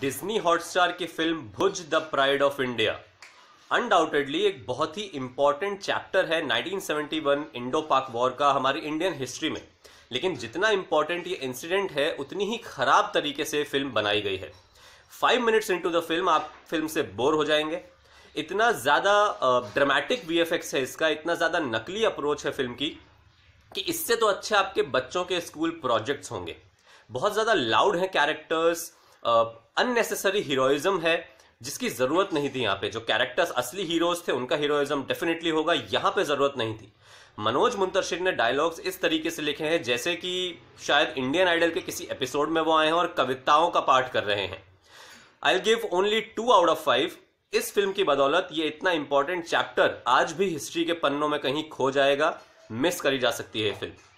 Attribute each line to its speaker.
Speaker 1: Disney Hotstar की film Bhuj the pride of India undoubtedly एक बहुत ही इंपॉर्टेंट चैप्टर है 1971 इंडो पाक वॉर का हमारी इंडियन हिस्ट्री में लेकिन जितना इंपॉर्टेंट ये इंसिडेंट है उतनी ही खराब तरीके से फिल्म बनाई गई है five minutes into the film आप फिल्म से बोर हो जाएंगे इतना ज़्यादा ड्रामेटिक वी है इसका इतना ज़्यादा नकली अप्रोच है फिल्म की कि इससे तो अच्छे आपके बच्चों के स्कूल प्रोजेक्ट्स होंगे बहुत ज़्यादा लाउड हैं कैरेक्टर्स अननेसेसरी हीरोइज्म है जिसकी जरूरत नहीं थी यहाँ पे जो कैरेक्टर्स असली हीरोज थे उनका हीरोइज्म डेफिनेटली होगा यहाँ पे जरूरत नहीं थी मनोज मुंतशिर ने डायलॉग्स इस तरीके से लिखे हैं जैसे कि शायद इंडियन आइडल के किसी एपिसोड में वो आए हैं और कविताओं का पाठ कर रहे हैं I give only two out of five इस फिल्म की बदौलत ये इतना इंपॉर्टेंट चैप्टर आज भी हिस्ट्री के पन्नों में कहीं खो जाएगा मिस करी जा सकती है फिल्म